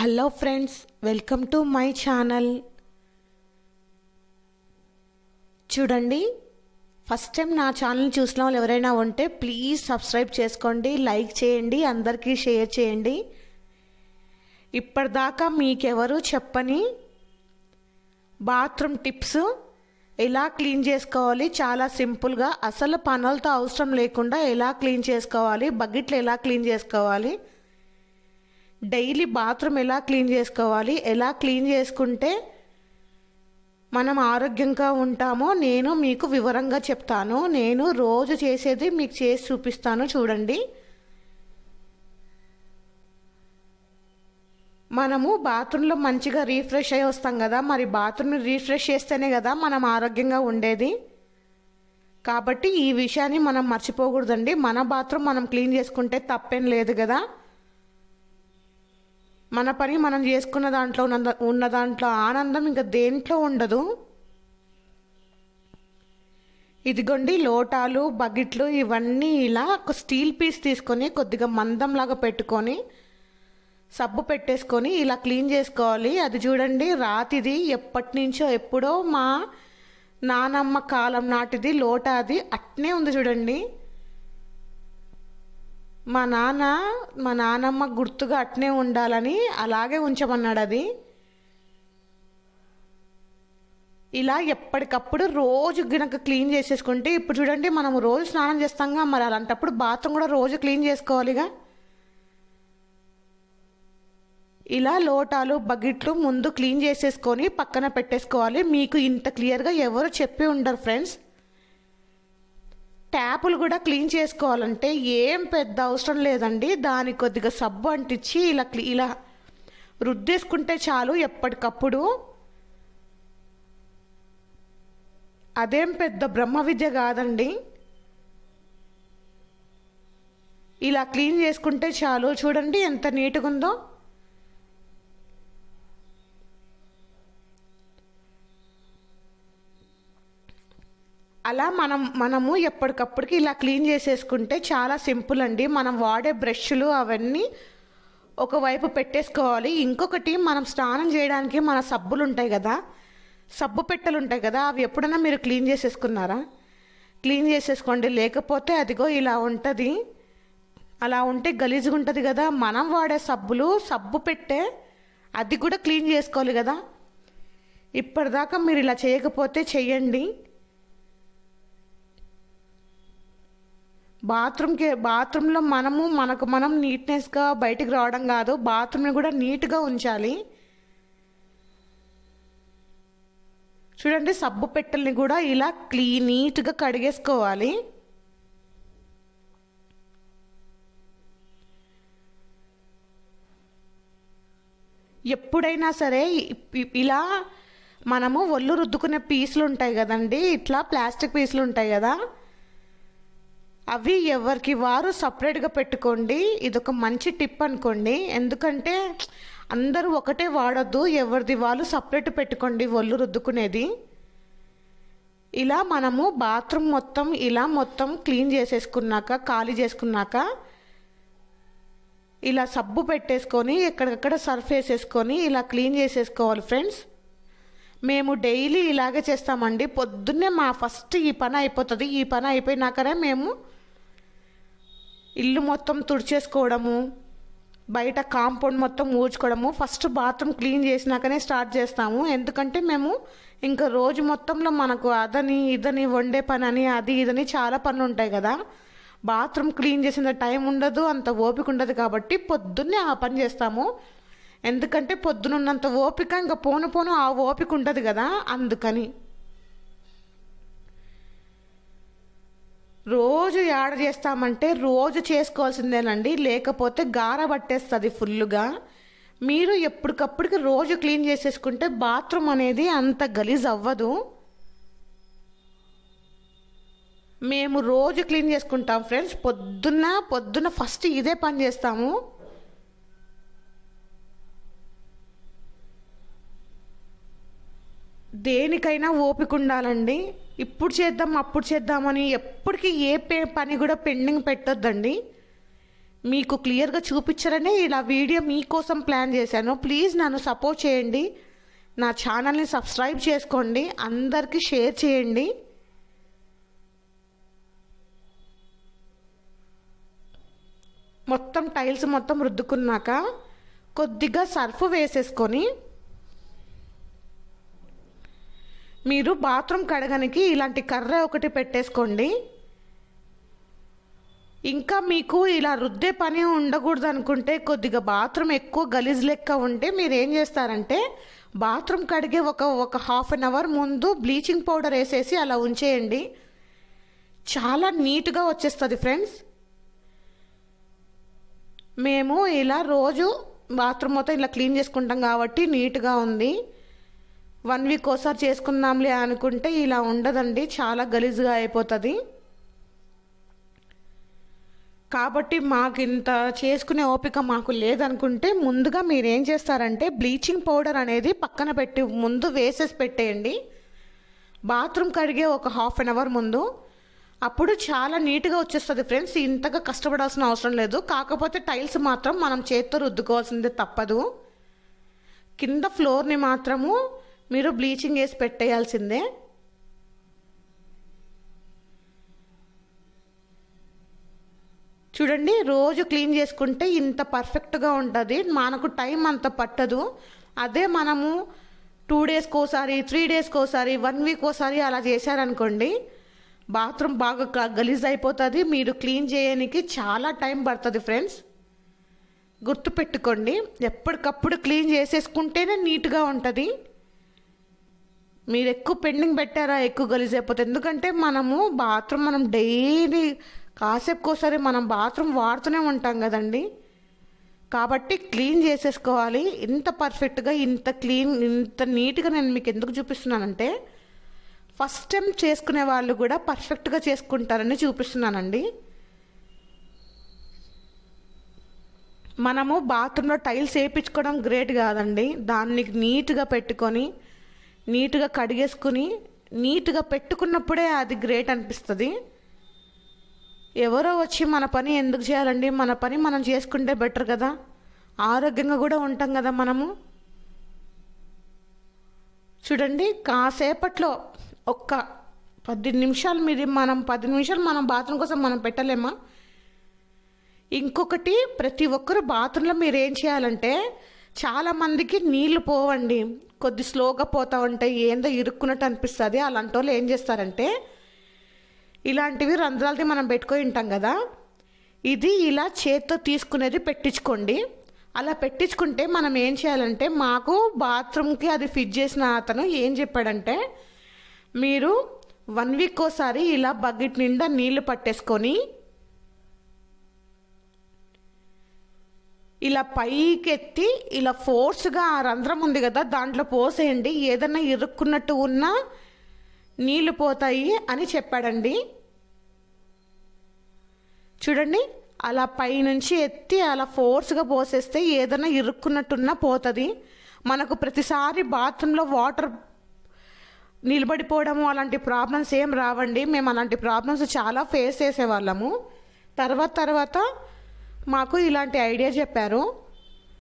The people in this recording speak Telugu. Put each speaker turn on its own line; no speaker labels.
hello friends welcome to my channel చూడండి ఫస్ట్ టైం నా ఛానల్ చూసిన వాళ్ళు ఎవరైనా ఉంటే ప్లీజ్ సబ్స్క్రైబ్ చేసుకోండి లైక్ చేయండి అందరికీ షేర్ చేయండి ఇప్పటిదాకా మీకెవరు చెప్పని బాత్రూమ్ టిప్స్ ఎలా క్లీన్ చేసుకోవాలి చాలా సింపుల్గా అసలు పనులతో అవసరం లేకుండా ఎలా క్లీన్ చేసుకోవాలి బకెట్లు ఎలా క్లీన్ చేసుకోవాలి డైలీ బాత్రూమ్ ఎలా క్లీన్ చేసుకోవాలి ఎలా క్లీన్ చేసుకుంటే మనం ఆరోగ్యంగా ఉంటామో నేను మీకు వివరంగా చెప్తాను నేను రోజు చేసేది మీకు చేసి చూపిస్తాను చూడండి మనము బాత్రూంలో మంచిగా రీఫ్రెష్ అయి వస్తాం కదా మరి బాత్రూమ్ని రీఫ్రెష్ చేస్తేనే కదా మనం ఆరోగ్యంగా ఉండేది కాబట్టి ఈ విషయాన్ని మనం మర్చిపోకూడదండి మన బాత్రూమ్ మనం క్లీన్ చేసుకుంటే తప్పేం లేదు కదా మన పని మనం చేసుకున్న దాంట్లో ఉన్న ఉన్న దాంట్లో ఆనందం ఇంకా దేంట్లో ఉండదు ఇదిగోండి లోటాలు బకెట్లు ఇవన్నీ ఇలా ఒక స్టీల్ పీస్ తీసుకొని కొద్దిగా మందంలాగా పెట్టుకొని సబ్బు పెట్టేసుకొని ఇలా క్లీన్ చేసుకోవాలి అది చూడండి రాతిది ఎప్పటి నుంచో ఎప్పుడో మా నానమ్మ కాలం నాటిది లోట అది అట్నే ఉంది చూడండి మా నాన్న మా నాన్నమ్మ గుర్తుగా అట్నే ఉండాలని అలాగే ఉంచమన్నాడు అది ఇలా ఎప్పటికప్పుడు రోజు గినక క్లీన్ చేసేసుకుంటే ఇప్పుడు చూడండి మనం రోజు స్నానం చేస్తాంగా మరి అలాంటప్పుడు బాత్రూమ్ కూడా రోజు క్లీన్ చేసుకోవాలిగా ఇలా లోటాలు బకెట్లు ముందు క్లీన్ చేసేసుకొని పక్కన పెట్టేసుకోవాలి మీకు ఇంత క్లియర్గా ఎవరు చెప్పి ఉండరు ఫ్రెండ్స్ ట్యాపులు కూడా క్లీన్ చేసుకోవాలంటే ఏం పెద్ద అవసరం లేదండి దానికి కొద్దిగా సబ్బు అంటించి ఇలా ఇలా రుద్దేసుకుంటే చాలు ఎప్పటికప్పుడు అదేం పెద్ద బ్రహ్మ విద్య కాదండి ఇలా క్లీన్ చేసుకుంటే చాలు చూడండి ఎంత నీట్గా ఉందో అలా మనం మనము ఎప్పటికప్పటికి ఇలా క్లీన్ చేసేసుకుంటే చాలా సింపుల్ అండి మనం వాడే బ్రష్లు అవన్నీ ఒకవైపు పెట్టేసుకోవాలి ఇంకొకటి మనం స్నానం చేయడానికి మన సబ్బులు ఉంటాయి కదా సబ్బు పెట్టెలు ఉంటాయి కదా అవి ఎప్పుడైనా మీరు క్లీన్ చేసేసుకున్నారా క్లీన్ చేసేసుకోండి లేకపోతే అదిగో ఇలా ఉంటుంది అలా ఉంటే గలీజుగా ఉంటుంది కదా మనం వాడే సబ్బులు సబ్బు పెట్టే అది కూడా క్లీన్ చేసుకోవాలి కదా ఇప్పటిదాకా మీరు ఇలా చేయకపోతే చెయ్యండి బాత్రూమ్కి బాత్రూంలో మనము మనకు మనం నీట్నెస్గా బయటికి రావడం కాదు బాత్రూమ్ని కూడా నీట్గా ఉంచాలి చూడండి సబ్బు పెట్టెల్ని కూడా ఇలా క్లీన్ నీట్గా కడిగేసుకోవాలి ఎప్పుడైనా సరే ఇలా మనము ఒళ్ళు రుద్దుకునే పీసులు ఉంటాయి కదండి ఇట్లా ప్లాస్టిక్ పీసులు ఉంటాయి కదా అవి ఎవరికి వారు సపరేట్గా పెట్టుకోండి ఇది ఒక మంచి టిప్ అనుకోండి ఎందుకంటే అందరూ ఒకటే వాడొద్దు ఎవరిది వాళ్ళు సపరేట్ పెట్టుకోండి ఒళ్ళు రుద్దుకునేది ఇలా మనము బాత్రూమ్ మొత్తం ఇలా మొత్తం క్లీన్ చేసేసుకున్నాక ఖాళీ చేసుకున్నాక ఇలా సబ్బు పెట్టేసుకొని ఎక్కడికక్కడ సర్ఫ్ వేసేసుకొని ఇలా క్లీన్ చేసేసుకోవాలి ఫ్రెండ్స్ మేము డైలీ ఇలాగే చేస్తామండి పొద్దున్నే మా ఫస్ట్ ఈ పని అయిపోతుంది ఈ పని అయిపోయినాకనే మేము ఇల్లు మొత్తం తుడిచేసుకోవడము బయట కాంపౌండ్ మొత్తం ఊడ్చుకోవడము ఫస్ట్ బాత్రూమ్ క్లీన్ చేసినాకనే స్టార్ట్ చేస్తాము ఎందుకంటే మేము ఇంకా రోజు మొత్తంలో మనకు అదని ఇదని వండే పని అని అది ఇదని చాలా పనులు ఉంటాయి కదా బాత్రూమ్ క్లీన్ చేసిన టైం ఉండదు అంత ఓపిక ఉండదు కాబట్టి పొద్దున్నే ఆ పని చేస్తాము ఎందుకంటే పొద్దున్నంత ఓపిక ఇంకా పోను పోను ఆ ఓపిక ఉండదు కదా అందుకని రోజు యాడ చేస్తామంటే రోజు చేసుకోవాల్సిందేనండి లేకపోతే గార పట్టేస్తుంది ఫుల్గా మీరు ఎప్పటికప్పటికి రోజు క్లీన్ చేసేసుకుంటే బాత్రూమ్ అనేది అంత గలీజ్ అవ్వదు మేము రోజు క్లీన్ చేసుకుంటాం ఫ్రెండ్స్ పొద్దున్న పొద్దున్న ఫస్ట్ ఇదే పని చేస్తాము దేనికైనా ఓపిక ఉండాలండి ఇప్పుడు చేద్దాం అప్పుడు చేద్దామని ఎప్పటికీ ఏ పని కూడా పెండింగ్ పెట్టొద్దండి మీకు క్లియర్గా చూపించారనే ఇలా వీడియో మీకోసం ప్లాన్ చేశాను ప్లీజ్ నన్ను సపోర్ట్ చేయండి నా ఛానల్ని సబ్స్క్రైబ్ చేసుకోండి అందరికీ షేర్ చేయండి మొత్తం టైల్స్ మొత్తం రుద్దుకున్నాక కొద్దిగా సర్ఫ్ వేసేసుకొని మీరు బాత్రూమ్ కడగనికి ఇలాంటి కర్ర ఒకటి పెట్టేసుకోండి ఇంకా మీకు ఇలా రుద్దే పని ఉండకూడదు అనుకుంటే కొద్దిగా బాత్రూమ్ ఎక్కువ గలీజ్ లెక్క ఉంటే మీరు ఏం చేస్తారంటే బాత్రూమ్ కడిగే ఒక ఒక హాఫ్ అన్ అవర్ ముందు బ్లీచింగ్ పౌడర్ వేసేసి అలా ఉంచేయండి చాలా నీట్గా వచ్చేస్తుంది ఫ్రెండ్స్ మేము ఇలా రోజు బాత్రూమ్ మొత్తం ఇలా క్లీన్ చేసుకుంటాం కాబట్టి నీట్గా ఉంది వన్ వీక్ ఒకసారి చేసుకుందాంలే అనుకుంటే ఇలా ఉండదండి చాలా గలీజ్గా అయిపోతుంది కాబట్టి మాకు ఇంత చేసుకునే ఓపిక మాకు లేదనుకుంటే ముందుగా మీరు ఏం చేస్తారంటే బ్లీచింగ్ పౌడర్ అనేది పక్కన పెట్టి ముందు వేసేసి పెట్టేయండి బాత్రూమ్ కడిగే ఒక హాఫ్ అన్ అవర్ ముందు అప్పుడు చాలా నీట్గా వచ్చేస్తుంది ఫ్రెండ్స్ ఇంతగా కష్టపడాల్సిన అవసరం లేదు కాకపోతే టైల్స్ మాత్రం మనం చేత్తో రుద్దుకోవాల్సిందే తప్పదు కింద ఫ్లోర్ని మాత్రము మీరు బ్లీచింగ్ వేసి పెట్టేయాల్సిందే చూడండి రోజు క్లీన్ చేసుకుంటే ఇంత పర్ఫెక్ట్గా ఉంటుంది మనకు టైం అంత పట్టదు అదే మనము టూ డేస్కి ఒకసారి త్రీ డేస్కి ఒకసారి వన్ వీక్ ఒకసారి అలా చేశారనుకోండి బాత్రూమ్ బాగా గలీజ్ అయిపోతుంది మీరు క్లీన్ చేయడానికి చాలా టైం పడుతుంది ఫ్రెండ్స్ గుర్తుపెట్టుకోండి ఎప్పటికప్పుడు క్లీన్ చేసేసుకుంటేనే నీట్గా ఉంటుంది మీరు ఎక్కువ పెండింగ్ పెట్టారా ఎక్కువ గలీజ్ అయిపోతే ఎందుకంటే మనము బాత్రూమ్ మనం డైలీ కాసేపు ఒకసారి మనం బాత్రూమ్ వాడుతూనే ఉంటాం కదండి కాబట్టి క్లీన్ చేసేసుకోవాలి ఇంత పర్ఫెక్ట్గా ఇంత క్లీన్ ఇంత నీట్గా నేను మీకు ఎందుకు చూపిస్తున్నానంటే ఫస్ట్ టైం చేసుకునే వాళ్ళు కూడా పర్ఫెక్ట్గా చేసుకుంటారని చూపిస్తున్నానండి మనము బాత్రూంలో టైల్స్ వేయించుకోవడం గ్రేట్ కాదండి దాన్ని నీట్గా పెట్టుకొని నీట్గా కడిగేసుకుని నీట్గా పెట్టుకున్నప్పుడే అది గ్రేట్ అనిపిస్తుంది ఎవరో వచ్చి మన పని ఎందుకు చేయాలండి మన పని మనం చేసుకుంటే బెటర్ కదా ఆరోగ్యంగా కూడా ఉంటాం కదా మనము చూడండి కాసేపట్లో ఒక్క పది నిమిషాలు మీరు మనం పది నిమిషాలు మనం బాత్రూమ్ కోసం మనం పెట్టలేమా ఇంకొకటి ప్రతి ఒక్కరు బాత్రూంలో మీరు ఏం చేయాలంటే చాలామందికి నీళ్ళు పోవండి కొద్ది స్లోగా పోతూ ఉంటాయి ఏందో ఇరుక్కున్నట్టు అనిపిస్తుంది అలాంటి వాళ్ళు ఏం చేస్తారంటే ఇలాంటివి రంధ్రాలది మనం పెట్టుకొని ఉంటాం కదా ఇది ఇలా చేత్తో తీసుకునేది పెట్టించుకోండి అలా పెట్టించుకుంటే మనం ఏం చేయాలంటే మాకు బాత్రూమ్కి అది ఫిట్ చేసిన అతను ఏం చెప్పాడంటే మీరు వన్ వీక్ ఒకసారి ఇలా బకెట్ నిండా నీళ్లు పట్టేసుకొని ఇలా పైకెత్తి ఇలా ఫోర్స్గా ఆ రంధ్రం ఉంది కదా దాంట్లో పోసేయండి ఏదన్నా ఇరుక్కున్నట్టు ఉన్నా నీళ్లు పోతాయి అని చెప్పాడండి చూడండి అలా పైనుంచి ఎత్తి అలా ఫోర్స్గా పోసేస్తే ఏదైనా ఇరుక్కున్నట్టున్నా పోతుంది మనకు ప్రతిసారి బాత్రూంలో వాటర్ నిలబడిపోవడము అలాంటి ప్రాబ్లమ్స్ ఏం రావండి మేము అలాంటి ప్రాబ్లమ్స్ చాలా ఫేస్ చేసేవాళ్ళము తర్వాత తర్వాత మాకు ఇలాంటి ఐడియా చెప్పారు